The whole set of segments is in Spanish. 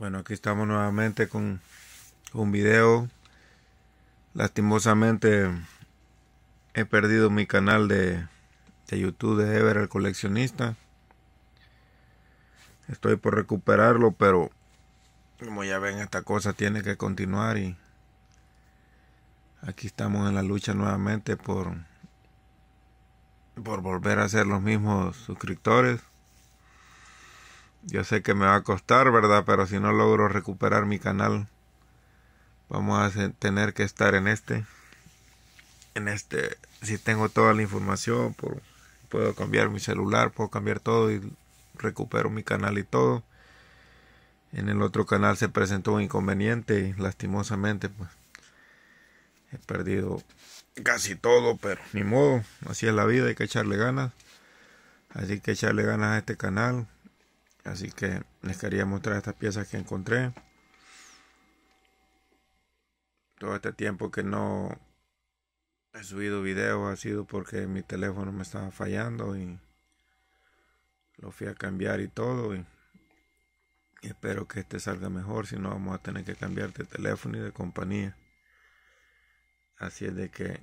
Bueno, aquí estamos nuevamente con un video. Lastimosamente he perdido mi canal de, YouTube de Ever el coleccionista. Estoy por recuperarlo, pero como ya ven, esta cosa tiene que continuar y aquí estamos en la lucha nuevamente por por volver a ser los mismos suscriptores. Yo sé que me va a costar, ¿verdad? Pero si no logro recuperar mi canal, vamos a tener que estar en este. En este, si tengo toda la información, puedo cambiar mi celular, puedo cambiar todo y recupero mi canal y todo. En el otro canal se presentó un inconveniente y lastimosamente pues he perdido casi todo, pero ni modo, así es la vida, hay que echarle ganas. Así que echarle ganas a este canal, Así que les quería mostrar estas piezas que encontré. Todo este tiempo que no he subido video ha sido porque mi teléfono me estaba fallando y lo fui a cambiar y todo. Y, espero que este salga mejor, si no vamos a tener que cambiar de teléfono y de compañía. Así es de que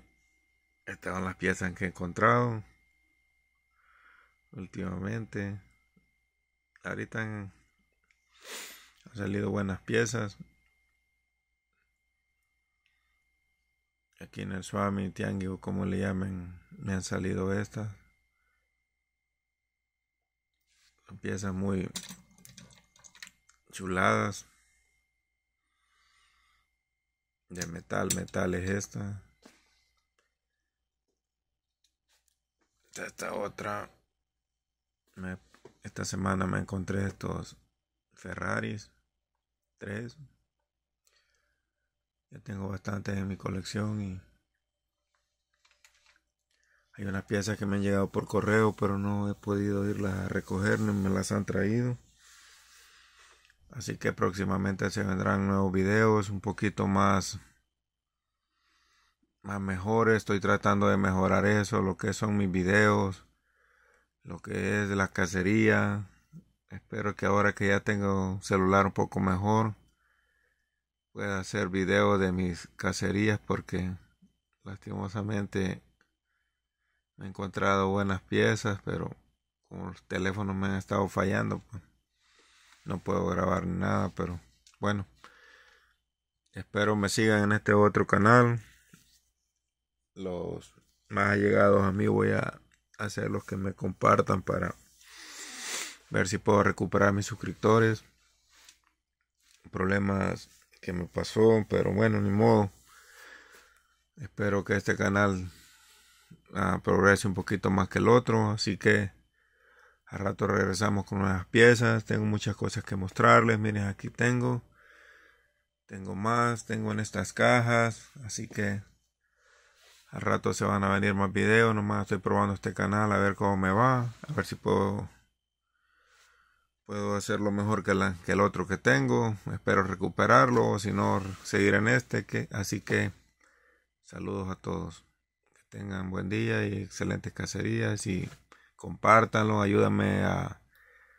estas son las piezas que he encontrado últimamente ahorita han, salido buenas piezas. Aquí en el Swami, Tiangui o como le llamen, me han salido estas. Piezas muy chuladas. De metal, metal es esta. Esta otra me esta semana me encontré estos Ferraris 3. Ya tengo bastantes en mi colección y hay unas piezas que me han llegado por correo, pero no he podido irlas a recoger ni me las han traído. Así que próximamente se vendrán nuevos videos un poquito más más mejores. Estoy tratando de mejorar eso, lo que son mis videos lo que es la cacería. Espero que ahora que ya tengo un celular un poco mejor pueda hacer video de mis cacerías porque lastimosamente he encontrado buenas piezas, pero con los teléfonos me han estado fallando, pues, no puedo grabar nada, pero bueno. Espero me sigan en este otro canal. Los más allegados a mí voy a Hacer los que me compartan para ver si puedo recuperar mis suscriptores. Problemas que me pasó, pero bueno, ni modo. Espero que este canal ah, progrese un poquito más que el otro, así que a rato regresamos con unas piezas. Tengo muchas cosas que mostrarles. Miren, aquí tengo. Tengo más, tengo en estas cajas. Así que al rato se van a venir más videos, nomás estoy probando este canal a ver cómo me va, a ver si puedo puedo hacerlo mejor que, que el otro que tengo. Espero recuperarlo, o si no, seguir en este. Que, así que saludos a todos. Que tengan buen día y excelentes cacerías y compártanlo, ayúdame a,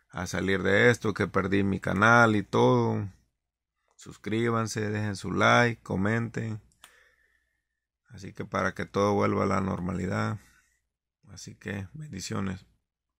a salir de esto, que perdí mi canal y todo. Suscríbanse, dejen su like, comenten. Así que para que todo vuelva a la normalidad. Así que bendiciones.